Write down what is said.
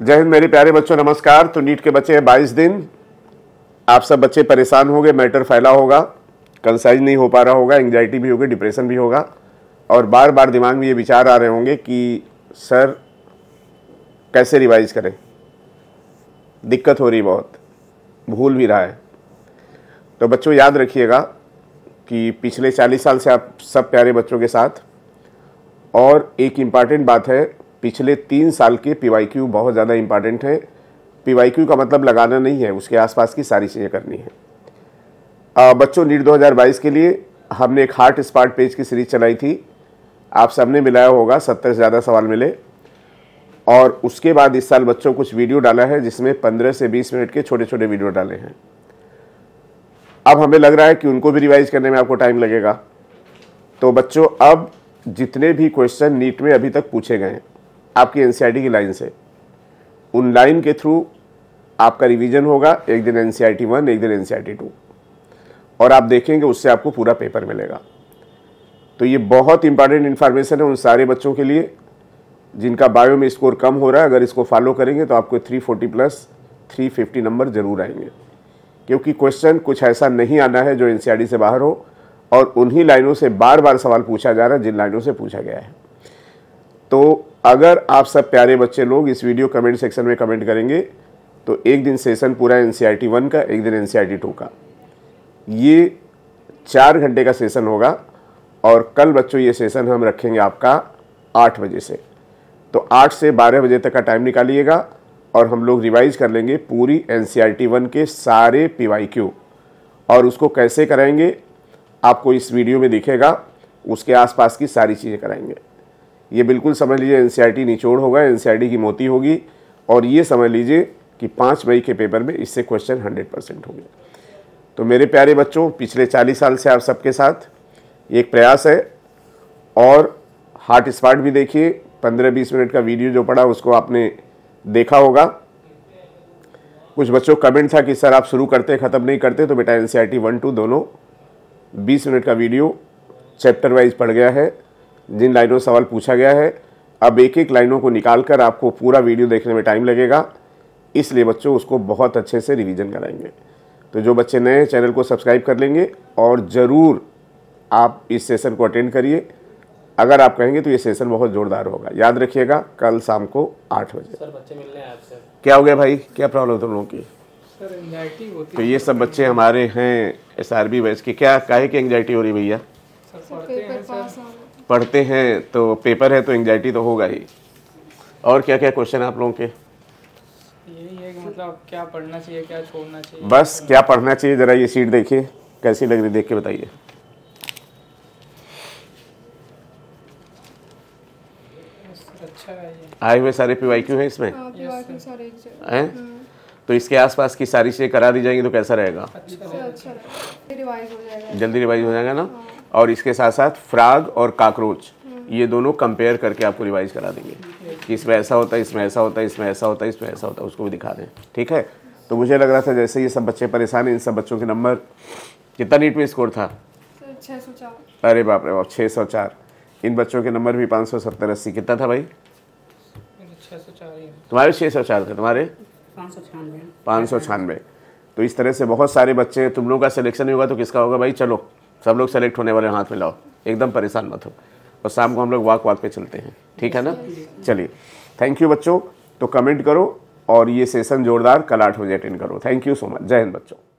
जय हिंद मेरे प्यारे बच्चों नमस्कार तो नीट के बच्चे हैं बाईस दिन आप सब बच्चे परेशान होंगे मैटर फैला होगा कंसाइज नहीं हो पा रहा होगा एंग्जाइटी भी होगी डिप्रेशन भी होगा और बार बार दिमाग में ये विचार आ रहे होंगे कि सर कैसे रिवाइज करें दिक्कत हो रही बहुत भूल भी रहा है तो बच्चों याद रखिएगा कि पिछले चालीस साल से आप सब प्यारे बच्चों के साथ और एक इम्पॉर्टेंट बात है पिछले तीन साल के पी बहुत ज़्यादा इम्पॉर्टेंट है पी का मतलब लगाना नहीं है उसके आसपास की सारी चीज़ें करनी है आ, बच्चों नीट 2022 के लिए हमने एक हार्ट स्पार्ट पेज की सीरीज चलाई थी आप सबने मिलाया होगा सत्तर से ज़्यादा सवाल मिले और उसके बाद इस साल बच्चों कुछ वीडियो डाला है जिसमें पंद्रह से बीस मिनट के छोटे छोटे वीडियो डाले हैं अब हमें लग रहा है कि उनको भी रिवाइज करने में आपको टाइम लगेगा तो बच्चों अब जितने भी क्वेश्चन नीट में अभी तक पूछे गए हैं आपकी एन e की लाइन से उन लाइन के थ्रू आपका रिवीजन होगा एक दिन एन सी e एक दिन एन सी e और आप देखेंगे उससे आपको पूरा पेपर मिलेगा तो ये बहुत इंपॉर्टेंट इन्फॉर्मेशन है उन सारे बच्चों के लिए जिनका बायो में स्कोर कम हो रहा है अगर इसको फॉलो करेंगे तो आपको 340 प्लस 350 नंबर ज़रूर आएंगे क्योंकि क्वेश्चन कुछ ऐसा नहीं आना है जो एन से बाहर हो और उन्हीं लाइनों से बार बार सवाल पूछा जा रहा है जिन लाइनों से पूछा गया है तो अगर आप सब प्यारे बच्चे लोग इस वीडियो कमेंट सेक्शन में कमेंट करेंगे तो एक दिन सेशन पूरा एन सी e वन का एक दिन एन सी e टू का ये चार घंटे का सेशन होगा और कल बच्चों ये सेशन हम रखेंगे आपका आठ बजे से तो आठ से बारह बजे तक का टाइम निकालिएगा और हम लोग रिवाइज कर लेंगे पूरी एन सी e वन के सारे पी वाई क्यू और उसको कैसे कराएंगे आपको इस वीडियो में दिखेगा उसके आसपास की सारी चीज़ें कराएंगे ये बिल्कुल समझ लीजिए एन e निचोड़ होगा एन e की मोती होगी और ये समझ लीजिए कि पाँच मई के पेपर में इससे क्वेश्चन हंड्रेड परसेंट होंगे तो मेरे प्यारे बच्चों पिछले चालीस साल से आप सबके साथ ये एक प्रयास है और हार्ट स्पार्ट भी देखिए पंद्रह बीस मिनट का वीडियो जो पड़ा उसको आपने देखा होगा कुछ बच्चों कमेंट था कि सर आप शुरू करते ख़त्म नहीं करते तो बेटा N C R T one two दोनों बीस मिनट का वीडियो चैप्टर वाइज पड़ गया है जिन लाइनों से सवाल पूछा गया है अब एक एक लाइनों को निकाल कर आपको पूरा वीडियो देखने में टाइम लगेगा इसलिए बच्चों उसको बहुत अच्छे से रिवीजन कराएंगे तो जो बच्चे नए हैं चैनल को सब्सक्राइब कर लेंगे और ज़रूर आप इस सेशन को अटेंड करिए अगर आप कहेंगे तो ये सेशन बहुत जोरदार होगा याद रखिएगा कल शाम को आठ बजे सर बच्चे मिलने आपसे क्या हो गया भाई क्या प्रॉब्लम तुम लोगों की सर होती तो ये सब बच्चे हमारे हैं एस आर बी वैस की क्या काहे की एंगजाइटी हो रही भैया पढ़ते हैं तो पेपर है तो एंगजाइटी तो होगा ही और क्या क्या क्वेश्चन है आप लोगों के यही है कि मतलब क्या पढ़ना चाहिए क्या छोड़ना चाहिए बस क्या पढ़ना चाहिए ज़रा ये सीट देखिए कैसी लग रही देख के बताइए अच्छा आए हुए सारे पी वाई क्यू है इसमें हाँ, हैं हम्म। तो इसके आसपास की सारी चीज़ें करा दी जाएंगी तो कैसा रहेगा अच्छा, अच्छा, अच्छा, जल्दी रिवाइज हो जाएगा ना हाँ। और इसके साथ साथ फ्राग और काकरोच ये दोनों कंपेयर करके आपको रिवाइज करा देंगे कि इसमें ऐसा होता है इसमें ऐसा होता है इसमें ऐसा होता है इसमें ऐसा होता है उसको भी दिखा दें ठीक है तो मुझे लग रहा था जैसे ये सब बच्चे परेशान हैं इन सब बच्चों के नंबर कितना नीट में स्कोर था अरे बाप रे बाप छः सौ चार इन बच्चों के नंबर भी पाँच सौ सत्तर अस्सी कितना था भाई तुम्हारे छः सौ चार थे तुम्हारे पाँच सौ छियानवे तो इस तरह से बहुत सारे बच्चे तुम लोगों का सिलेक्शन होगा तो किसका होगा भाई चलो सब लोग सेलेक्ट होने वाले हाथ में लाओ एकदम परेशान मत हो और शाम को हम लोग वाक वाक पे चलते हैं ठीक है ना चलिए थैंक यू बच्चों तो कमेंट करो और ये सेशन जोरदार कल आठ बजे अटेंड करो थैंक यू सो मच जय हिंद बच्चों